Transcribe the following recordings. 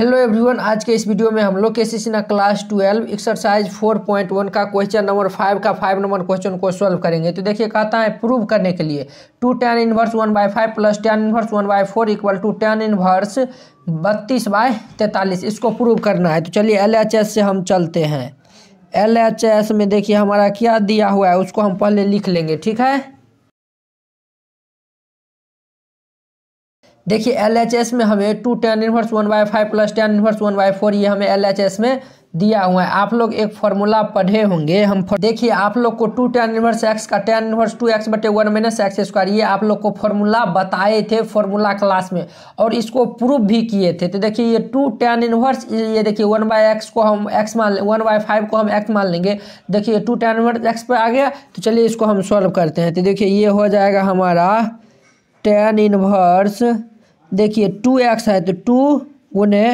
hello everyone आज के इस वीडियो में हम लोग K C Sinha class twelve exercise four point one का क्वेश्चन नंबर फाइव का फाइव नंबर क्वेश्चन को सॉल्व करेंगे तो देखिए कहता है प्रूव करने के लिए two tan inverse one by five plus tan inverse one by four equal to tan inverse बत्तीस बाय तैंतालीस इसको प्रूव करना है तो चलिए एल एच एस से हम चलते हैं एल एच एस में देखिए हमारा क्या दिया हुआ है उसको हम पहले लिख लेंगे ठीक है देखिए एल में हमें two tan inverse one by five plus tan inverse one by four ये हमें एल में दिया हुआ है आप लोग एक फॉर्मूला पढ़े होंगे हम देखिए आप लोग को टू टेन इनवर्स एक्स का टेन इनवर्स टू एक्स बटे वन माइनस एक्स स्क्वायर ये आप लोग को फॉर्मूला बताए थे फॉर्मूला क्लास में और इसको प्रूव भी किए थे तो देखिए ये टू टेन इनवर्स ये देखिए वन बाय एक्स को हम एक्स मान वन बाय फाइव को हम एक्स मान लेंगे देखिए टू टेन इनवर्स एक्स पर आ गया तो चलिए इसको हम सॉल्व करते हैं तो देखिए ये हो जाएगा हमारा टेन इनवर्स देखिए टू एक्स है तो टू गुने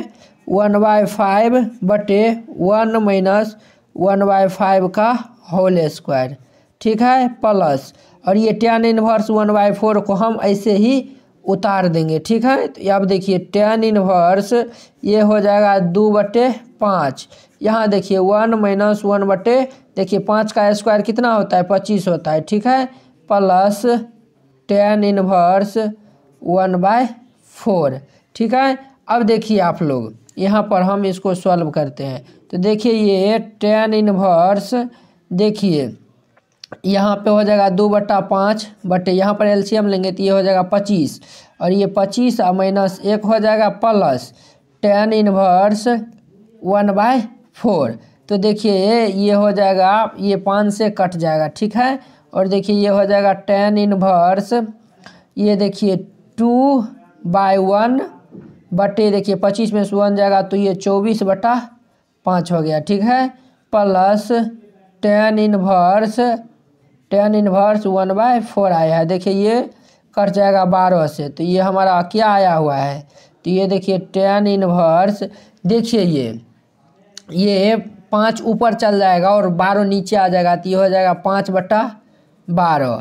वन बाय फाइव बटे one minus one by five का होल स्क्वायर ठीक है प्लस और ये tan inverse one by four को हम ऐसे ही उतार देंगे ठीक है तो अब देखिए टेन इन्वर्स ये हो जाएगा दो बटे पाँच यहाँ देखिए वन माइनस वन बटे देखिए पाँच का स्क्वायर कितना होता है पच्चीस होता है ठीक है plus tan inverse one by four ठीक है अब देखिए आप लोग यहाँ पर हम इसको सॉल्व करते हैं तो देखिए ये टेन इनवर्स देखिए यहाँ पे हो जाएगा दो बट्टा पाँच बट यहाँ पर एलसीएम लेंगे तो ये हो जाएगा पच्चीस और ये पच्चीस और माइनस एक हो जाएगा plus tan inverse one by four तो देखिए ये हो जाएगा ये पाँच से कट जाएगा ठीक है और देखिए ये हो जाएगा टेन इनवर्स ये देखिए टू बाय वन बटे देखिए पच्चीस में से वन जाएगा तो ये चौबीस बटा पाँच हो गया ठीक है plus tan inverse tan inverse one by four आया है देखिए ये कट जाएगा बारह से तो ये हमारा क्या आया हुआ है तो ये देखिए टेन इनवर्स देखिए ये ये पाँच ऊपर चल जाएगा और बारह नीचे आ जाएगा तो ये हो जाएगा पाँच बटा बारह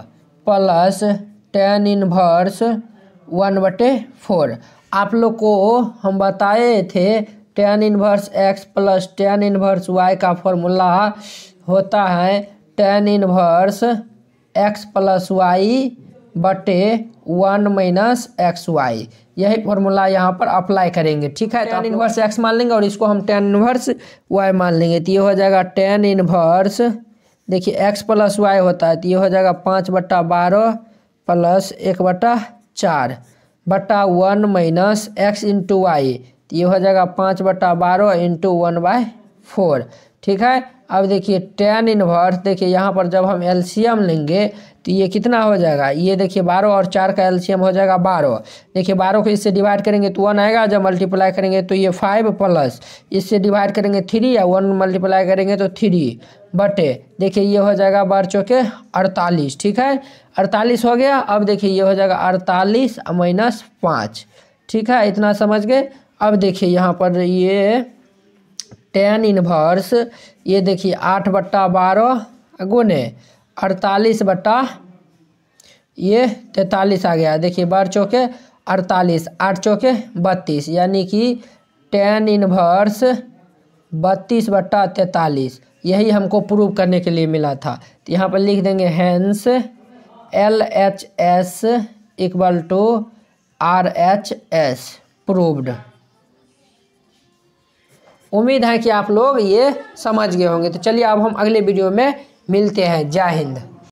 प्लस टेन इनवर्स वन बटे फोर आप लोग को हम बताए थे tan inverse x plus tan inverse y का फॉर्मूला होता है tan inverse x plus y बटे वन माइनस एक्स वाई यही फॉर्मूला यहाँ पर अप्लाई करेंगे ठीक है टेन इनवर्स एक्स मान लेंगे और इसको हम टेन इनवर्स वाई मान लेंगे तो ये हो जाएगा टेन इनवर्स देखिए एक्स प्लस वाई होता है तो ये हो जाएगा पाँच बट्टा बारह प्लस एक बट्टा चार बटा one minus x into y तो ये हो जाएगा पाँच बटा बारह इंटू वन बाय फोर ठीक है अब देखिए टेन इन्वर्स देखिए यहाँ पर जब हम एलसीएम लेंगे तो ये कितना हो जाएगा ये देखिए बारह और चार का एलसीएम हो जाएगा बारह देखिए बारह को इससे डिवाइड करेंगे तो वन आएगा जब मल्टीप्लाई करेंगे तो ये फाइव प्लस इससे डिवाइड करेंगे थ्री या वन मल्टीप्लाई करेंगे तो थ्री बटे देखिए ये हो जाएगा बार चौके अड़तालीस ठीक है अड़तालीस हो गया अब देखिए ये हो जाएगा अड़तालीस माइनस पाँच ठीक है इतना समझ गए अब देखिए यहाँ पर ये टेन इनवर्स ये देखिए आठ बट्टा बारह गुने अड़तालीस बट्टा ये तैतालीस आ गया देखिए बारह चौके अड़तालीस आठ चौके बत्तीस यानी कि टेन इनवर्स बत्तीस बट्टा तैतालीस यही हमको प्रूव करने के लिए मिला था तो यहाँ पर लिख देंगे hence L H S equal to R H S proved उम्मीद है कि आप लोग ये समझ गए होंगे तो चलिए अब हम अगले वीडियो में मिलते हैं जय हिंद